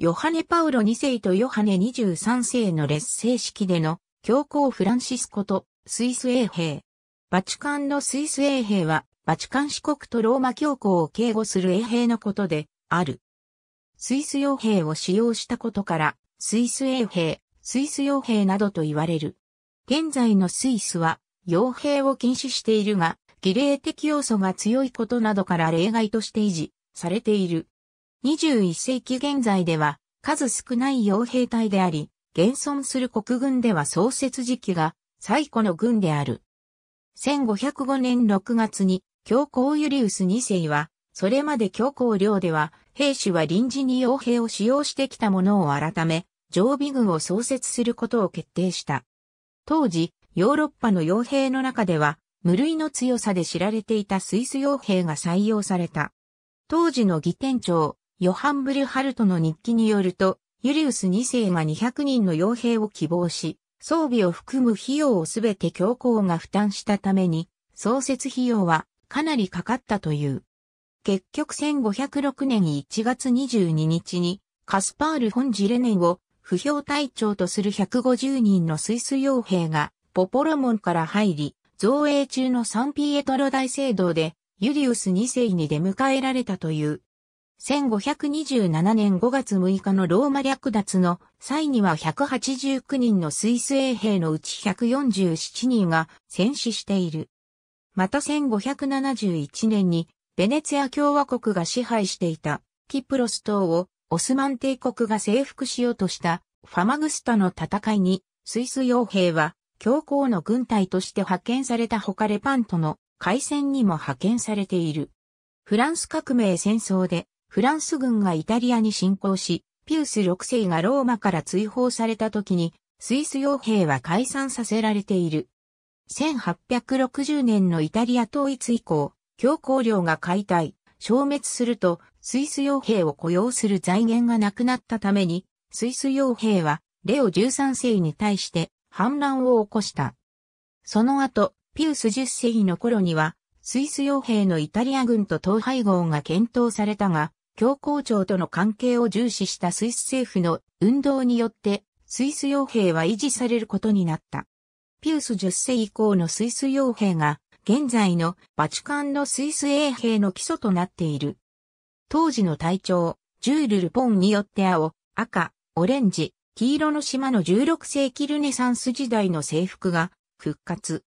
ヨハネ・パウロ2世とヨハネ23世の劣勢式での教皇フランシスコとスイス衛兵。バチカンのスイス衛兵は、バチカン四国とローマ教皇を警護する衛兵のことで、ある。スイス傭兵を使用したことから、スイス衛兵、スイス傭兵などと言われる。現在のスイスは、傭兵を禁止しているが、儀礼的要素が強いことなどから例外として維持されている。21世紀現在では数少ない傭兵隊であり、現存する国軍では創設時期が最古の軍である。1505年6月に教皇ユリウス2世は、それまで教皇領では、兵士は臨時に傭兵を使用してきたものを改め、常備軍を創設することを決定した。当時、ヨーロッパの傭兵の中では、無類の強さで知られていたスイス傭兵が採用された。当時の議店長、ヨハン・ブルハルトの日記によると、ユリウス2世が200人の傭兵を希望し、装備を含む費用をすべて教皇が負担したために、創設費用はかなりかかったという。結局1506年1月22日に、カスパール・フォン・ジレネを不評隊長とする150人のスイス傭兵がポポロモンから入り、造営中のサンピエトロ大聖堂でユリウス2世に出迎えられたという。1527年5月6日のローマ略奪の際には189人のスイス衛兵のうち147人が戦死している。また1571年にベネツィア共和国が支配していたキプロス島をオスマン帝国が征服しようとしたファマグスタの戦いにスイス傭兵は教皇の軍隊として派遣された他レパントの海戦にも派遣されている。フランス革命戦争でフランス軍がイタリアに侵攻し、ピウス6世がローマから追放された時に、スイス傭兵は解散させられている。1860年のイタリア統一以降、強行領が解体、消滅すると、スイス傭兵を雇用する財源がなくなったために、スイス傭兵は、レオ13世に対して反乱を起こした。その後、ピウス10世の頃には、スイス傭兵のイタリア軍と統廃合が検討されたが、教皇庁との関係を重視したスイス政府の運動によって、スイス傭兵は維持されることになった。ピウス10世以降のスイス傭兵が、現在のバチカンのスイス衛兵の基礎となっている。当時の隊長、ジュール・ルポンによって青、赤、オレンジ、黄色の島の16世紀ルネサンス時代の制服が復活。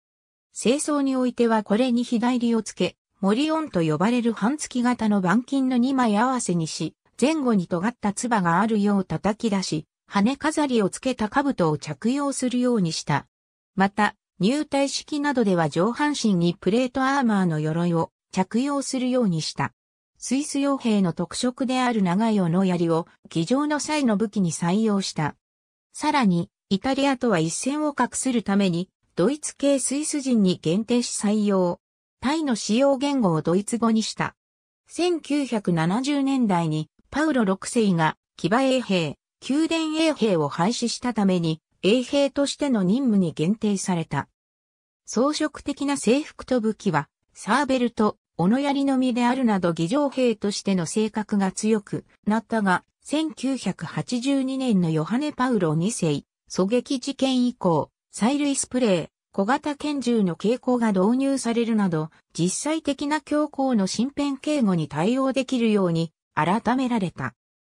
清掃においてはこれに左をつけ、森音と呼ばれる半月型の板金の2枚合わせにし、前後に尖った唾があるよう叩き出し、羽飾りをつけた兜を着用するようにした。また、入隊式などでは上半身にプレートアーマーの鎧を着用するようにした。スイス傭兵の特色である長い斧槍を、騎乗の際の武器に採用した。さらに、イタリアとは一線を画するために、ドイツ系スイス人に限定し採用。タイの使用言語をドイツ語にした。1970年代にパウロ6世が騎馬衛兵、宮殿衛兵を廃止したために衛兵としての任務に限定された。装飾的な制服と武器はサーベルと斧槍のみであるなど議場兵としての性格が強くなったが、1982年のヨハネ・パウロ2世、狙撃事件以降、催涙スプレー、小型拳銃の傾向が導入されるなど、実際的な強行の身辺警護に対応できるように改められた。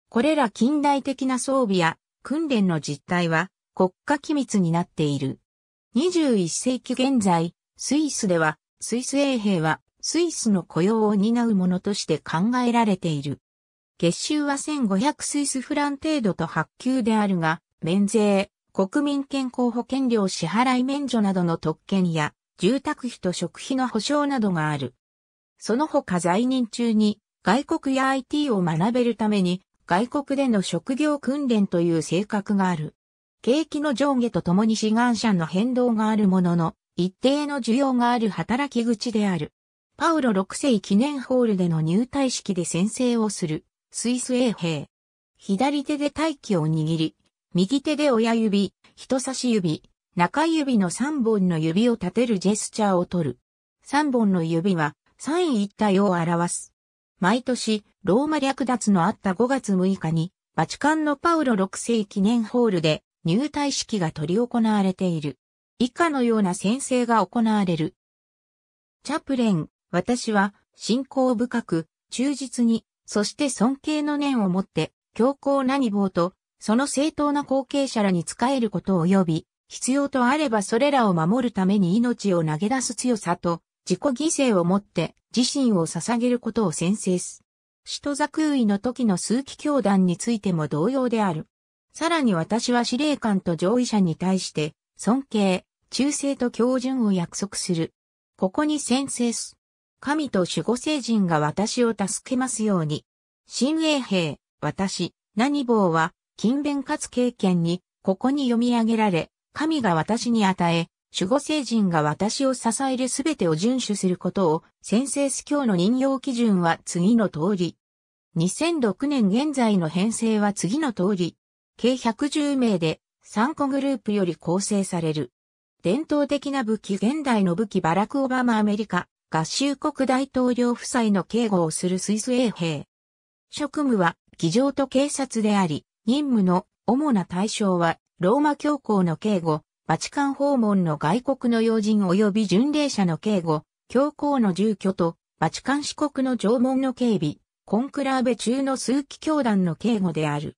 これら近代的な装備や訓練の実態は国家機密になっている。21世紀現在、スイスでは、スイス衛兵はスイスの雇用を担うものとして考えられている。月収は1500スイスフラン程度と発給であるが、免税、国民健康保険料支払い免除などの特権や、住宅費と食費の保障などがある。その他在任中に、外国や IT を学べるために、外国での職業訓練という性格がある。景気の上下とともに志願者の変動があるものの、一定の需要がある働き口である。パウロ6世記念ホールでの入隊式で宣誓をする、スイス衛兵。左手で大機を握り、右手で親指、人差し指、中指の3本の指を立てるジェスチャーを取る。3本の指は三位一体を表す。毎年、ローマ略奪のあった5月6日に、バチカンのパウロ6世記念ホールで入隊式が取り行われている。以下のような宣誓が行われる。チャプレン、私は信仰深く、忠実に、そして尊敬の念を持って、強硬な棒とその正当な後継者らに仕えること及び、必要とあればそれらを守るために命を投げ出す強さと、自己犠牲をもって自身を捧げることを宣誓す。使徒座空位の時の数奇教団についても同様である。さらに私は司令官と上位者に対して、尊敬、忠誠と教順を約束する。ここに宣誓す。神と守護聖人が私を助けますように。新衛兵、私、何棒は、勤勉かつ経験に、ここに読み上げられ、神が私に与え、守護聖人が私を支えるすべてを遵守することを、先生司教の任用基準は次の通り。2006年現在の編成は次の通り。計110名で3個グループより構成される。伝統的な武器現代の武器バラク・オバマアメリカ合衆国大統領夫妻の警護をするスイス衛兵。職務は議場と警察であり、任務の主な対象は、ローマ教皇の警護、バチカン訪問の外国の要人及び巡礼者の警護、教皇の住居と、バチカン四国の縄文の警備、コンクラーベ中の数機教団の警護である。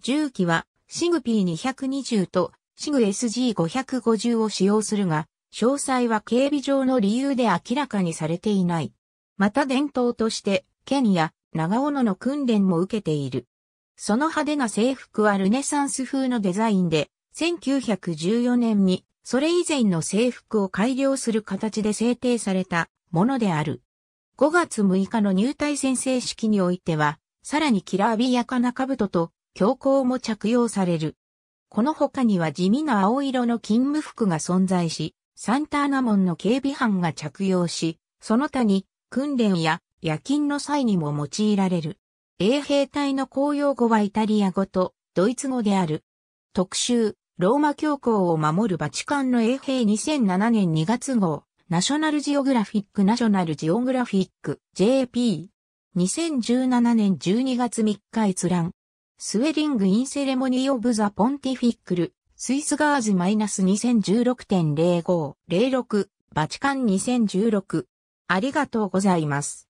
銃器は、シグ P220 とシグ SG550 を使用するが、詳細は警備上の理由で明らかにされていない。また伝統として、ケニア、長尾野の訓練も受けている。その派手な制服はルネサンス風のデザインで、1914年にそれ以前の制服を改良する形で制定されたものである。5月6日の入隊宣誓式においては、さらにきらびやかな兜と強行も着用される。この他には地味な青色の勤務服が存在し、サンターナモンの警備班が着用し、その他に訓練や夜勤の際にも用いられる。衛兵隊の公用語はイタリア語とドイツ語である。特集、ローマ教皇を守るバチカンの衛兵2007年2月号、ナショナルジオグラフィックナショナルジオグラフィック JP。2017年12月3日閲覧。スウェリング・イン・セレモニー・オブ・ザ・ポンティフィックル、スイスガーズ -2016.05-06、バチカン2016。ありがとうございます。